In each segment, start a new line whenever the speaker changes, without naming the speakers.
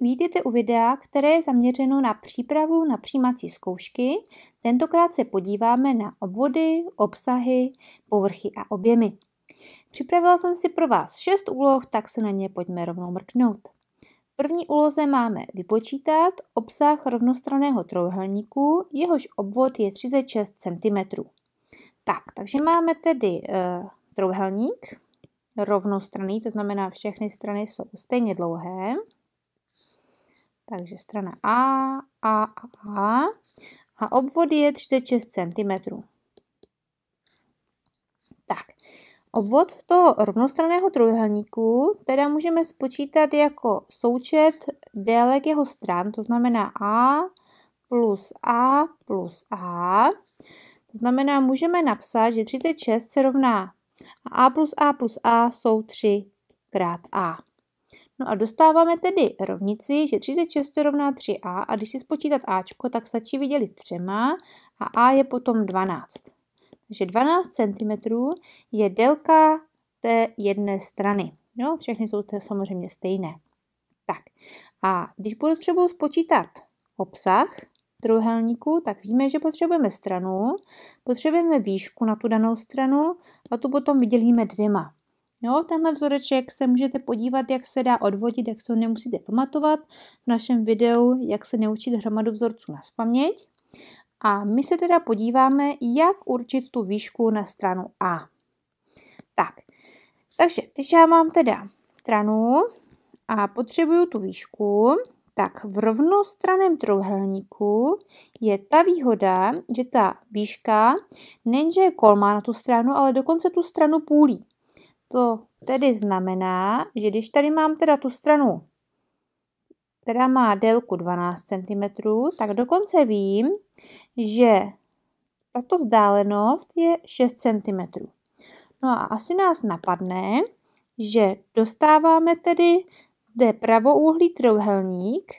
vítejte u videa, které je zaměřeno na přípravu na přijímací zkoušky. Tentokrát se podíváme na obvody, obsahy, povrchy a objemy. Připravila jsem si pro vás šest úloh, tak se na ně pojďme rovnou mrknout. V první úloze máme vypočítat obsah rovnostraného trojuhelníku, jehož obvod je 36 cm. Tak, takže máme tedy e, trojuhelník rovnostranný, to znamená všechny strany jsou stejně dlouhé. Takže strana A, A, A, A. A obvod je 36 cm. Tak, obvod toho rovnostraného trojuhelníku teda můžeme spočítat jako součet délek jeho stran, to znamená A plus A plus A. To znamená, můžeme napsat, že 36 se rovná a, a plus A plus A jsou 3 krát A. No a dostáváme tedy rovnici, že 36 rovná 3a a když si spočítat ačko, tak stačí vydělit třema a a je potom 12. Takže 12 cm je délka té jedné strany. Jo, všechny jsou to samozřejmě stejné. Tak a když potřebuji spočítat obsah trojúhelníku, tak víme, že potřebujeme stranu, potřebujeme výšku na tu danou stranu a tu potom vydělíme dvěma. Jo, tenhle vzoreček se můžete podívat, jak se dá odvodit, jak se ho nemusíte pamatovat v našem videu, jak se naučit hromadu vzorců na spaměť. A my se teda podíváme, jak určit tu výšku na stranu A. Tak, takže když já mám teda stranu a potřebuju tu výšku, tak v rovnostraném trojúhelníku je ta výhoda, že ta výška nejenže je kolmá na tu stranu, ale dokonce tu stranu půlí. To tedy znamená, že když tady mám teda tu stranu, která má délku 12 cm, tak dokonce vím, že tato vzdálenost je 6 cm. No a asi nás napadne, že dostáváme tedy zde pravouhlý trojúhelník,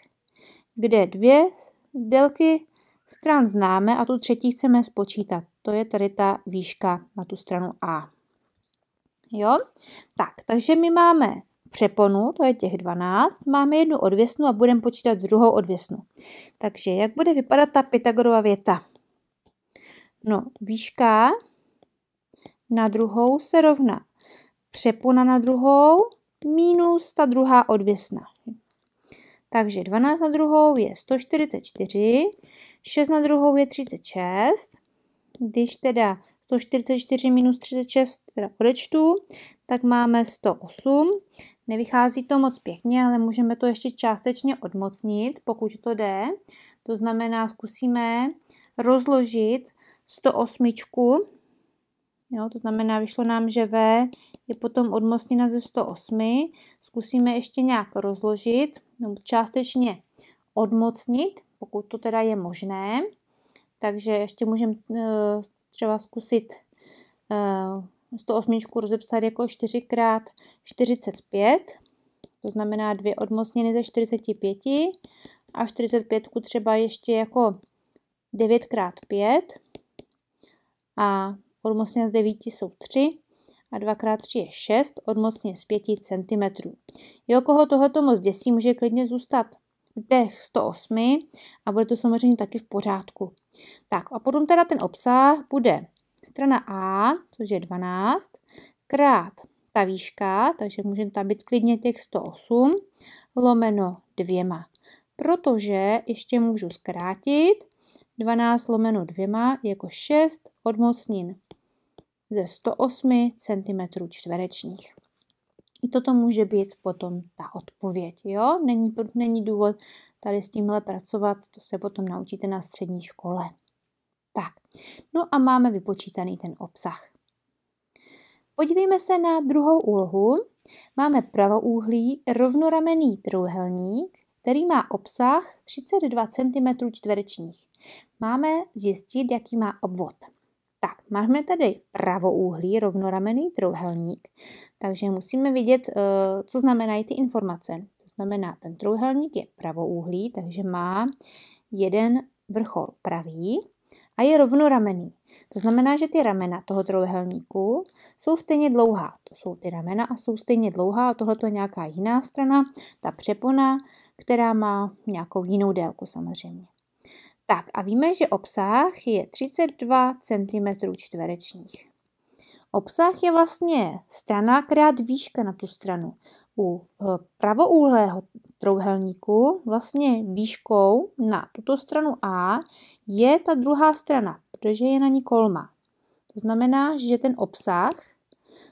kde dvě délky stran známe a tu třetí chceme spočítat. To je tady ta výška na tu stranu A. Jo? Tak, takže my máme přeponu, to je těch 12, máme jednu odvěsnu a budeme počítat druhou odvěsnu. Takže jak bude vypadat ta Pythagorova věta? No, výška na druhou se rovná přepona na druhou minus ta druhá odvěsna. Takže 12 na druhou je 144, 6 na druhou je 36. Když teda 144 minus 36 teda odečtu, tak máme 108. Nevychází to moc pěkně, ale můžeme to ještě částečně odmocnit, pokud to jde. To znamená, zkusíme rozložit 108. Jo, to znamená, vyšlo nám, že V je potom odmocnina ze 108. Zkusíme ještě nějak rozložit, nebo částečně odmocnit, pokud to teda je možné. Takže ještě můžeme eh, třeba zkusit z eh, toho osmičku rozepsat jako 4x45, to znamená dvě odmocněny ze 45 a 45 třeba ještě jako 9x5 a odmocně z 9 jsou 3 a 2x3 je 6, odmocně z 5 cm. Jo, koho tohoto moc děsí, může klidně zůstat těch 108 a bude to samozřejmě taky v pořádku. Tak a potom teda ten obsah bude strana A, což je 12, krát ta výška, takže můžeme tam být klidně těch 108, lomeno dvěma. Protože ještě můžu zkrátit, 12 lomeno dvěma jako 6 odmocnin ze 108 cm čtverečních. I toto může být potom ta odpověď. Jo? Není, není důvod tady s tímhle pracovat, to se potom naučíte na střední škole. Tak, no a máme vypočítaný ten obsah. Podívejme se na druhou úlohu. Máme pravoúhlý rovnoramený trojuhelník, který má obsah 32 cm čtverečních. Máme zjistit, jaký má obvod. Tak, máme tady pravouhlý rovnoramený trouhelník, takže musíme vidět, eh, co znamenají ty informace. To znamená, ten trouhelník je pravouhlý, takže má jeden vrchol pravý a je rovnoramený. To znamená, že ty ramena toho trouhelníku jsou stejně dlouhá. To jsou ty ramena a jsou stejně dlouhá. A Tohle je nějaká jiná strana, ta přepona, která má nějakou jinou délku samozřejmě. Tak a víme, že obsah je 32 cm čtverečních. Obsah je vlastně strana krát výška na tu stranu. U eh, pravoúhlého trouhelníku vlastně výškou na tuto stranu A je ta druhá strana, protože je na ní kolma. To znamená, že ten obsah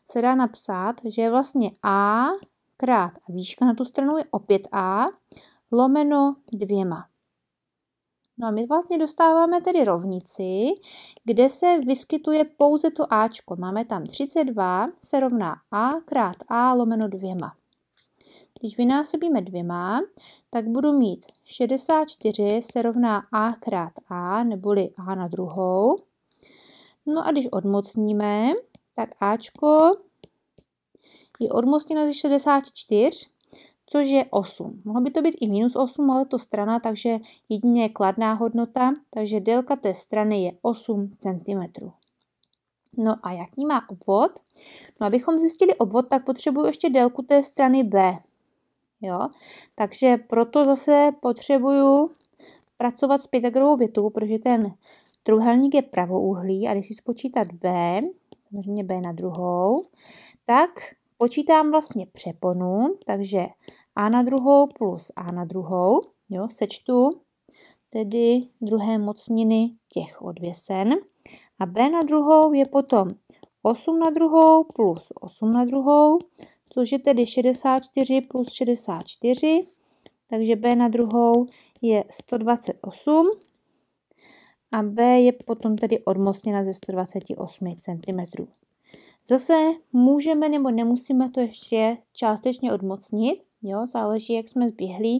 se dá napsat, že je vlastně A krát a výška na tu stranu je opět A lomeno dvěma. No a my vlastně dostáváme tedy rovnici, kde se vyskytuje pouze to Ačko. Máme tam 32 se rovná A krát A lomeno dvěma. Když vynásobíme dvěma, tak budu mít 64 se rovná A krát A, neboli A na druhou. No a když odmocníme, tak Ačko je odmocněno ze 64, což je 8. Mohlo by to být i minus 8, ale to strana, takže jedině je kladná hodnota, takže délka té strany je 8 cm. No a jaký má obvod? No abychom zjistili obvod, tak potřebuji ještě délku té strany B. Jo? Takže proto zase potřebuju pracovat s Pythagorovou větou, protože ten trůhelník je pravouhlý a když si spočítat B, samozřejmě B na druhou, tak počítám vlastně přeponu, takže a na druhou plus a na druhou, jo, sečtu tedy druhé mocniny těch odvěsen. A b na druhou je potom 8 na druhou plus 8 na druhou, což je tedy 64 plus 64, takže b na druhou je 128 a b je potom tedy odmocněna ze 128 cm. Zase můžeme nebo nemusíme to ještě částečně odmocnit, jo, záleží, jak jsme zběhli.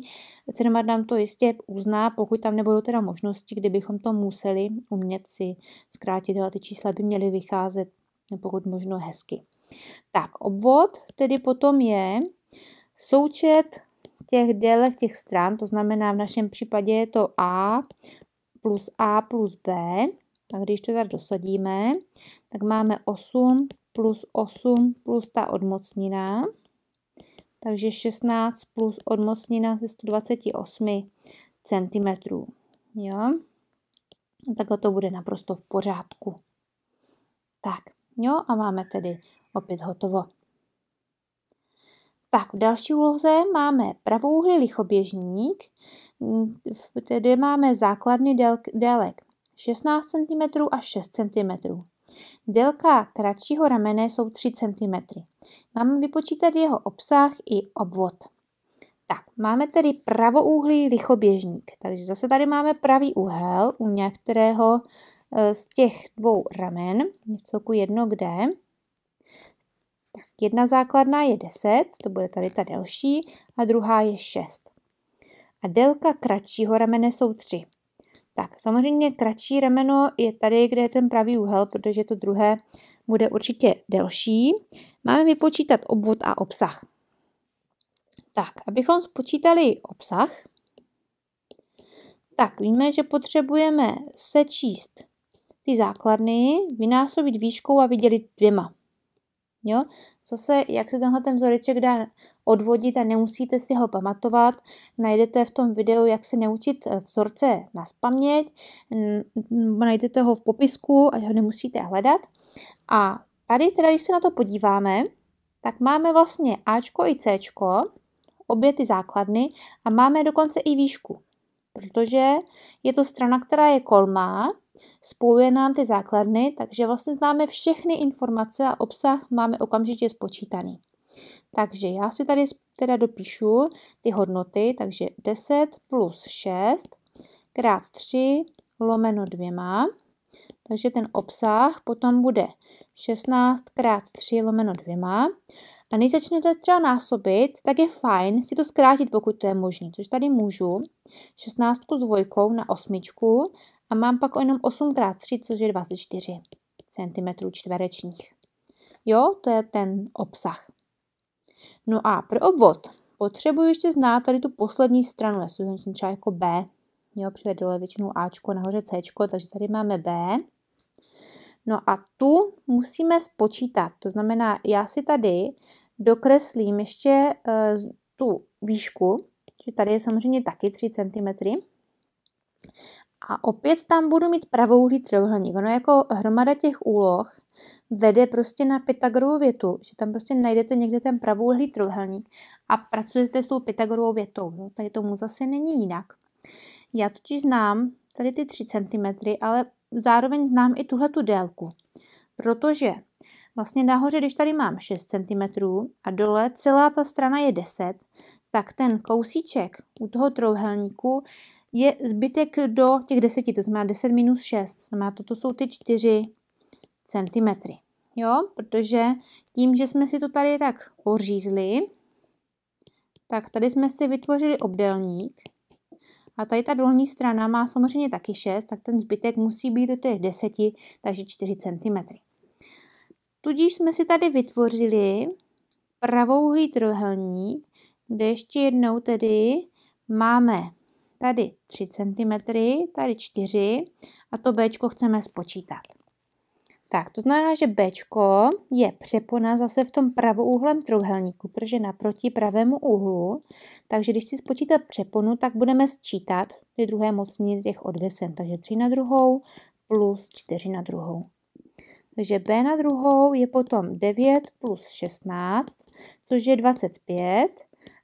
Trenér nám to jistě uzná, pokud tam nebudou teda možnosti, kdybychom to museli umět si zkrátit, ale ty čísla by měly vycházet no, pokud možno hezky. Tak, obvod tedy potom je součet těch délek těch stran, to znamená v našem případě je to A plus A plus B, a když to tady dosadíme, tak máme 8 plus 8 plus ta odmocnina. Takže 16 plus odmocnina ze 128 cm. Jo? Takhle to bude naprosto v pořádku. Tak, jo, a máme tedy opět hotovo. Tak, v další úloze máme pravouhlý lichoběžník, tedy máme základny délek 16 cm a 6 cm. Délka kratšího ramene jsou 3 cm. Máme vypočítat jeho obsah i obvod. Tak, máme tedy pravouhlý lichoběžník. Takže zase tady máme pravý úhel u některého e, z těch dvou ramen, v celku jedno kde. Tak, jedna základná je 10, to bude tady ta delší, a druhá je 6. A délka kratšího ramene jsou 3. Tak, samozřejmě kratší remeno je tady, kde je ten pravý úhel, protože to druhé bude určitě delší. Máme vypočítat obvod a obsah. Tak, abychom spočítali obsah, tak víme, že potřebujeme sečíst ty základny, vynásobit výškou a vydělit dvěma. Jo? Co se, jak se tenhle ten vzoreček dá odvodit a nemusíte si ho pamatovat. Najdete v tom videu, jak se naučit eh, vzorce na spaměť, najdete ho v popisku, a ho nemusíte hledat. A tady teda, když se na to podíváme, tak máme vlastně Ačko i Cčko, obě ty základny a máme dokonce i výšku, protože je to strana, která je kolmá, spojuje nám ty základny, takže vlastně známe všechny informace a obsah máme okamžitě spočítaný. Takže já si tady teda dopíšu ty hodnoty, takže 10 plus 6 krát 3 lomeno dvěma. Takže ten obsah potom bude 16 krát 3 lomeno dvěma. A než začnete třeba násobit, tak je fajn si to zkrátit, pokud to je možné. Což tady můžu. 16 s dvojkou na osmičku a mám pak jenom 8 krát 3, což je 24 cm čtverečních. Jo, to je ten obsah. No a pro obvod potřebuji ještě znát tady tu poslední stranu, já si to třeba jako B, Mělo přijde dole většinou Ačko, nahoře Cčko, takže tady máme B. No a tu musíme spočítat, to znamená, já si tady dokreslím ještě uh, tu výšku, že tady je samozřejmě taky 3 cm. A opět tam budu mít pravouhlý trojuhelník. Ono jako hromada těch úloh vede prostě na Pythagorovou větu, že tam prostě najdete někde ten pravouhlý trojuhelník a pracujete s tou Pythagorovou větou. No, tady tomu zase není jinak. Já totiž znám tady ty 3 cm, ale zároveň znám i tuhle tu délku, protože vlastně nahoře, když tady mám 6 cm a dole celá ta strana je 10, tak ten kousíček u toho trojúhelníku je zbytek do těch 10, to znamená 10 minus 6, to znamená, toto jsou ty 4 centimetry jo, protože tím, že jsme si to tady tak pořízli, tak tady jsme si vytvořili obdelník a tady ta dolní strana má samozřejmě taky 6, tak ten zbytek musí být do těch 10, takže 4 cm. Tudíž jsme si tady vytvořili pravouhlý trojuhelník, kde ještě jednou tedy máme tady 3 cm, tady 4 a to B chceme spočítat. Tak, to znamená, že B je přepona zase v tom pravouhlém trouhelníku, protože naproti pravému úhlu. Takže když si spočítat přeponu, tak budeme sčítat ty druhé mocniny těch odvesen. Takže 3 na druhou plus 4 na druhou. Takže B na druhou je potom 9 plus 16, což je 25.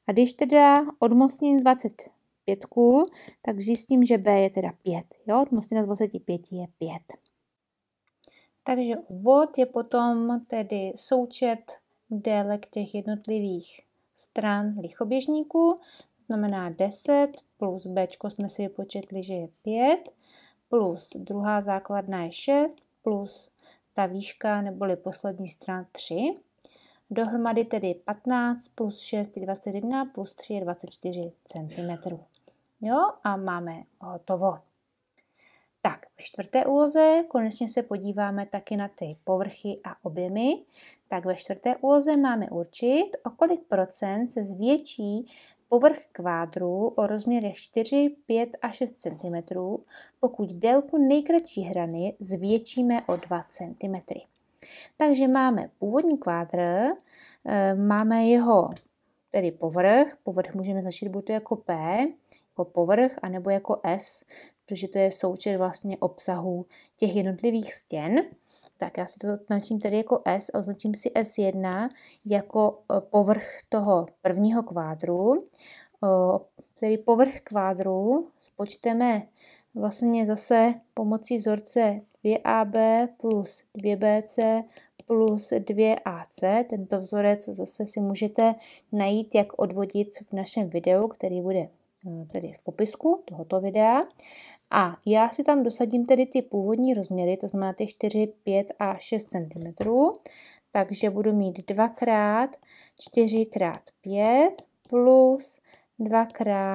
A když teda odmocním 25, tak zjistím, že B je teda 5. Jo, odmocnina z 25 je 5. Takže úvod je potom tedy součet délek těch jednotlivých stran lichoběžníků, to znamená 10 plus b jsme si vypočetli, že je 5, plus druhá základna je 6, plus ta výška neboli poslední strana 3. Dohromady tedy 15 plus 6 je 21, plus 3 je 24 cm. Jo, a máme hotovo. Tak, ve čtvrté úloze konečně se podíváme taky na ty povrchy a objemy. Tak ve čtvrté úloze máme určit, o kolik procent se zvětší povrch kvádru o rozměrech 4, 5 a 6 cm, pokud délku nejkratší hrany zvětšíme o 2 cm. Takže máme původní kvádr, eh, máme jeho tedy povrch, povrch můžeme začít buď jako P, jako povrch, anebo jako S protože to je součet vlastně obsahu těch jednotlivých stěn. Tak já si to označím tady jako S a označím si S1 jako e, povrch toho prvního kvádru. E, tedy povrch kvádru spočteme vlastně zase pomocí vzorce 2AB plus 2BC plus 2AC. Tento vzorec zase si můžete najít, jak odvodit v našem videu, který bude e, tedy v popisku tohoto videa. A já si tam dosadím tedy ty původní rozměry, to znamená ty 4, 5 a 6 cm. Takže budu mít 2 x 4 x 5 plus 2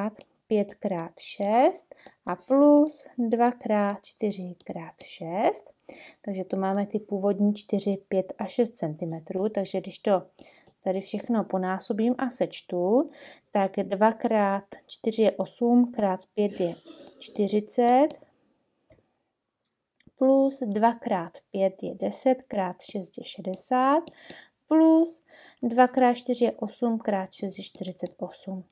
x 5 x 6 a plus 2 x 4 x 6. Takže tu máme ty původní 4, 5 a 6 cm. Takže když to tady všechno ponásobím a sečtu, tak 2 x 4 je 8, x 5 je 40 plus 2 krát 5 je 10, krát 6 je 60, plus 2 krát 4 je 8, krát 6 je 48.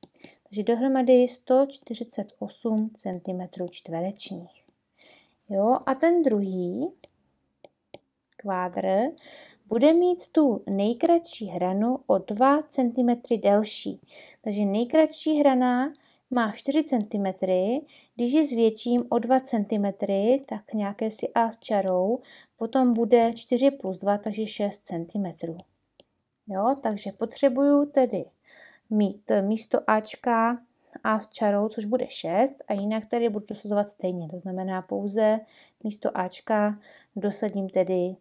Takže dohromady 148 cm čtverečních. Jo, a ten druhý kvádr bude mít tu nejkratší hranu o 2 cm delší. Takže nejkratší hrana má 4 cm, když ji zvětším o 2 cm, tak nějaké si A s čarou, potom bude 4 plus 2, takže 6 cm. Jo, takže potřebuju tedy mít místo Ačka A s čarou, což bude 6, a jinak tady budu dosazovat stejně, to znamená pouze místo Ačka dosadím tedy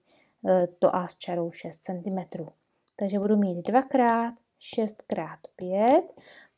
eh, to A s čarou 6 cm. Takže budu mít dvakrát 6 x 5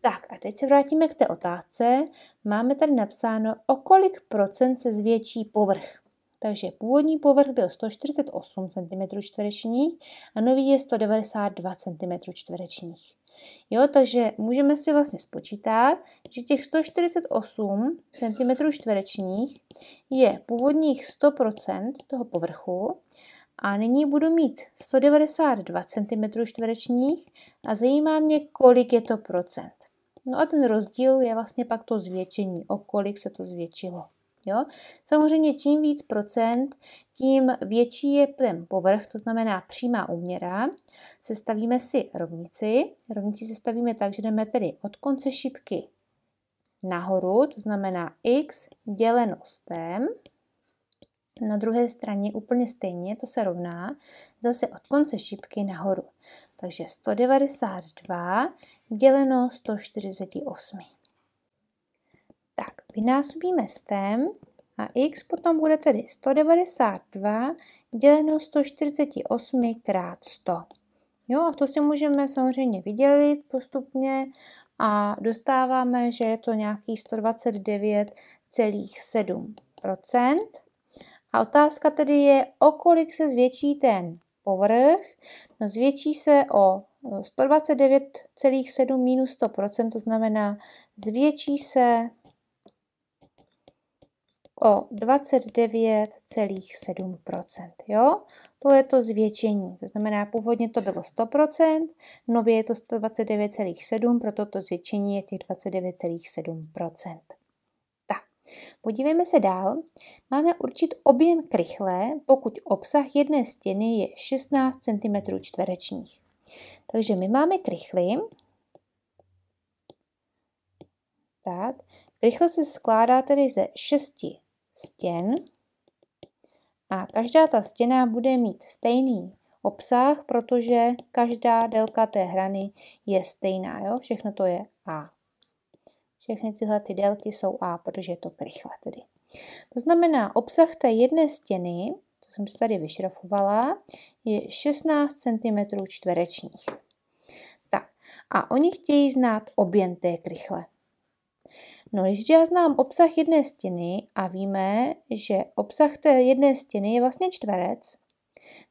Tak a teď se vrátíme k té otázce. Máme tady napsáno, o kolik procent se zvětší povrch. Takže původní povrch byl 148 cm 2 a nový je 192 cm čtverečních. Jo, takže můžeme si vlastně spočítat, že těch 148 cm čtverečních je původních 100% toho povrchu a nyní budu mít 192 cm čtverečních a zajímá mě, kolik je to procent. No a ten rozdíl je vlastně pak to zvětšení, o kolik se to zvětšilo. Jo? Samozřejmě čím víc procent, tím větší je ten povrch, to znamená přímá úměra. Sestavíme si rovnici. Rovnici sestavíme tak, že jdeme tedy od konce šipky nahoru, to znamená x děleno s tém na druhé straně úplně stejně, to se rovná zase od konce šipky nahoru. Takže 192 děleno 148. Tak, vynásobíme stem a x potom bude tedy 192 děleno 148 krát 100. Jo, a to si můžeme samozřejmě vydělit postupně a dostáváme, že je to nějaký 129,7 a otázka tedy je, o kolik se zvětší ten povrch. No zvětší se o 129,7 e, minus 100%, to znamená zvětší se o 29,7%. Jo? To je to zvětšení. To znamená, původně to bylo 100%, nově je to 129,7%, proto to zvětšení je těch 29,7%. Podívejme se dál. Máme určit objem krychle, pokud obsah jedné stěny je 16 cm čtverečních. Takže my máme krychly. Tak, krychle se skládá tedy ze 6 stěn a každá ta stěna bude mít stejný obsah, protože každá délka té hrany je stejná. Jo? Všechno to je A. Všechny tyhle ty délky jsou A, protože je to krychle tedy. To znamená, obsah té jedné stěny, co jsem si tady vyšrafovala, je 16 cm čtverečních. Tak, a oni chtějí znát objem té krychle. No, když já znám obsah jedné stěny a víme, že obsah té jedné stěny je vlastně čtverec,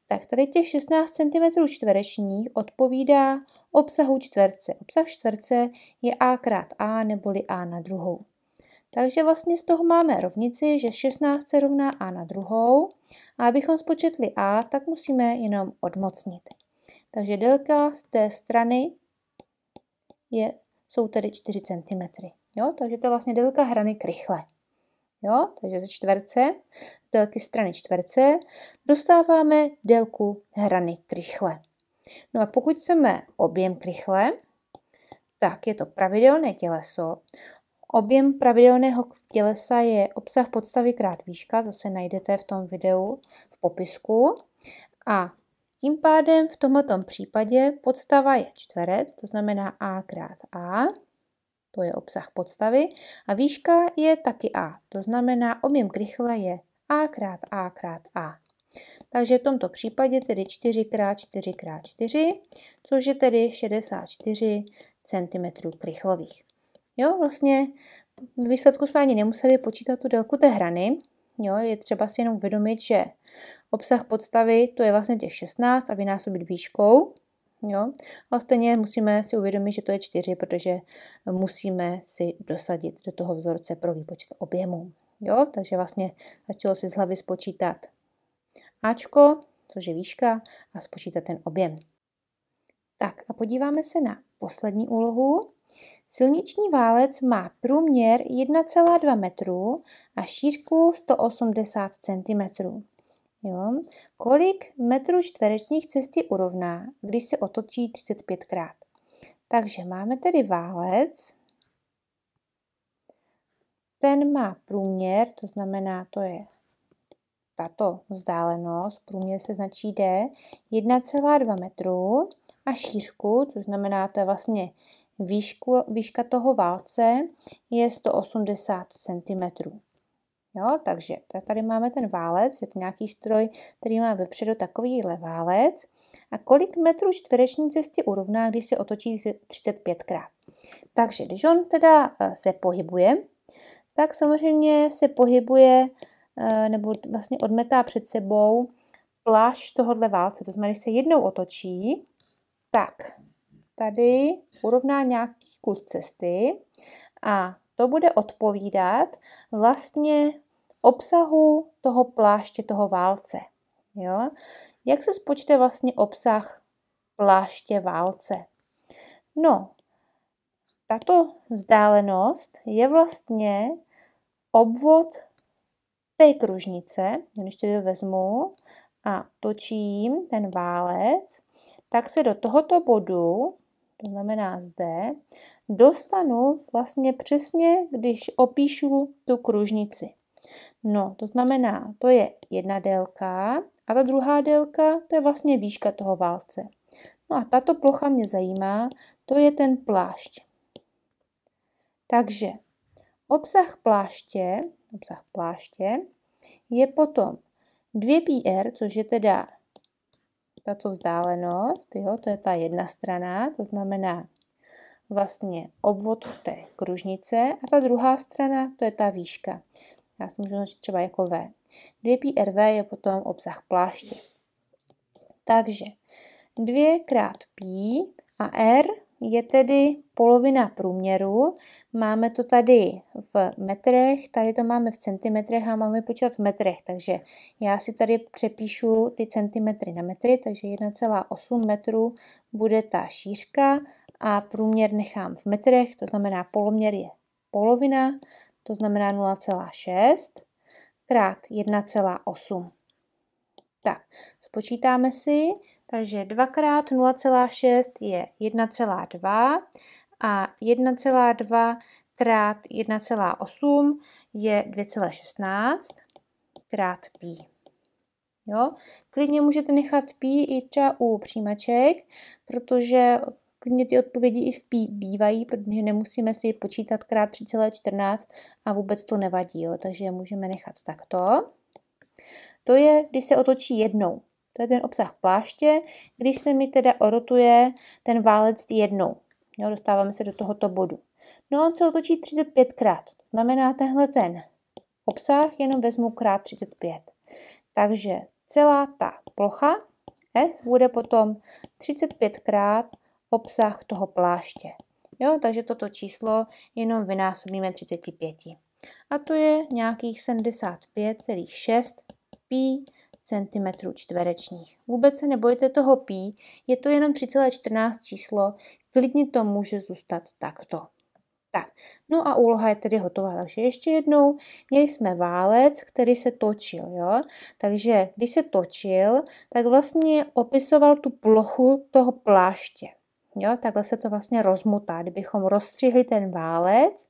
tak tady těch 16 cm čtverečních odpovídá obsahu čtverce. Obsah čtverce je a krát a neboli a na druhou. Takže vlastně z toho máme rovnici, že 16 se rovná a na druhou. A abychom spočetli a, tak musíme jenom odmocnit. Takže délka té strany je, jsou tedy 4 cm. Jo? Takže to je vlastně délka hrany krychle jo, takže ze čtverce, délky strany čtverce, dostáváme délku hrany krychle. No a pokud chceme objem krychle, tak je to pravidelné těleso. Objem pravidelného tělesa je obsah podstavy krát výška, zase najdete v tom videu v popisku. A tím pádem v tomto případě podstava je čtverec, to znamená a krát a to je obsah podstavy, a výška je taky A, to znamená objem krychle je A krát A krát A. Takže v tomto případě tedy 4 krát 4 krát 4 což je tedy 64 cm krychlových. Jo, vlastně v výsledku jsme ani nemuseli počítat tu délku té hrany, Jo, je třeba si jenom uvědomit, že obsah podstavy to je vlastně těch 16 a vynásobit výškou. Jo? Ale stejně musíme si uvědomit, že to je 4, protože musíme si dosadit do toho vzorce pro výpočet objemu. Jo? Takže vlastně začalo si z hlavy spočítat Ačko, což je výška, a spočítat ten objem. Tak a podíváme se na poslední úlohu. Silniční válec má průměr 1,2 metru a šířku 180 cm. Jo? Kolik metrů čtverečních cesty urovná, když se otočí 35krát? Takže máme tedy válec. Ten má průměr, to znamená, to je tato vzdálenost, průměr se značí D, 1,2 metru a šířku, což znamená, to je vlastně výšku, výška toho válce, je 180 cm. Jo, takže tady máme ten válec, je to nějaký stroj, který má vepředu takovýhle válec. A kolik metrů čtvereční cesty urovná, když se otočí 35krát. Takže když on teda eh, se pohybuje, tak samozřejmě se pohybuje eh, nebo vlastně odmetá před sebou pláž tohohle válce. To znamená, když se jednou otočí, tak tady urovná nějaký kus cesty a to bude odpovídat vlastně obsahu toho pláště, toho válce. Jo? Jak se spočte vlastně obsah pláště válce? No, tato vzdálenost je vlastně obvod té kružnice, když to vezmu a točím ten válec, tak se do tohoto bodu, to znamená zde, dostanu vlastně přesně, když opíšu tu kružnici. No, to znamená, to je jedna délka a ta druhá délka, to je vlastně výška toho válce. No a tato plocha mě zajímá, to je ten plášť. Takže obsah pláště, obsah pláště je potom 2πr, er, což je teda tato vzdálenost, jo, to je ta jedna strana, to znamená vlastně obvod té kružnice a ta druhá strana, to je ta výška. Já si můžu označit třeba jako V. 2πRV je potom obsah pláště. Takže 2 krát pi a R je tedy polovina průměru. Máme to tady v metrech, tady to máme v centimetrech a máme počítat v metrech, takže já si tady přepíšu ty centimetry na metry, takže 1,8 metru bude ta šířka a průměr nechám v metrech, to znamená poloměr je polovina to znamená 0,6 krát 1,8. Tak, spočítáme si, takže 2 krát 0,6 je 1,2 a 1,2 krát 1,8 je 2,16 krát pí. Jo? Klidně můžete nechat pí i třeba u přijímaček, protože klidně ty odpovědi i v bývají, protože nemusíme si počítat krát 3,14 a vůbec to nevadí, jo, takže je můžeme nechat takto. To je, když se otočí jednou. To je ten obsah pláště, když se mi teda orotuje ten válec jednou. Jo, dostáváme se do tohoto bodu. No on se otočí 35krát. To znamená tenhle ten obsah jenom vezmu krát 35. Takže celá ta plocha S bude potom 35 krát obsah toho pláště. Jo, takže toto číslo jenom vynásobíme 35. A to je nějakých 75,6 pi centimetrů čtverečních. Vůbec se nebojte toho pi, je to jenom 3,14 číslo, klidně to může zůstat takto. Tak, no a úloha je tedy hotová. Takže ještě jednou, měli jsme válec, který se točil, jo? Takže když se točil, tak vlastně opisoval tu plochu toho pláště. Jo, takhle se to vlastně rozmutá. Kdybychom rozstřihli ten válec,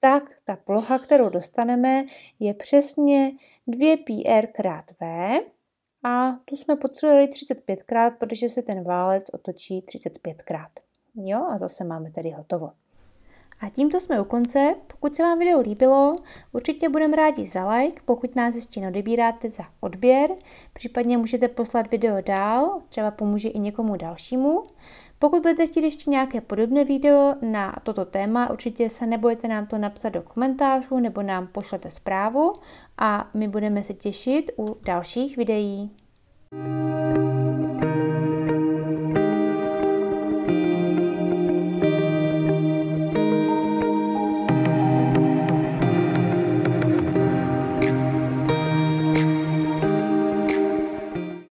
tak ta plocha, kterou dostaneme, je přesně 2πr er krát v a tu jsme potřebovali 35krát, protože se ten válec otočí 35krát. Jo, a zase máme tedy hotovo. A tímto jsme u konce. Pokud se vám video líbilo, určitě budeme rádi za like, pokud nás ještě neodebíráte za odběr, případně můžete poslat video dál, třeba pomůže i někomu dalšímu. Pokud budete chtít ještě nějaké podobné video na toto téma, určitě se nebojte nám to napsat do komentářů nebo nám pošlete zprávu a my budeme se těšit u dalších videí. thank you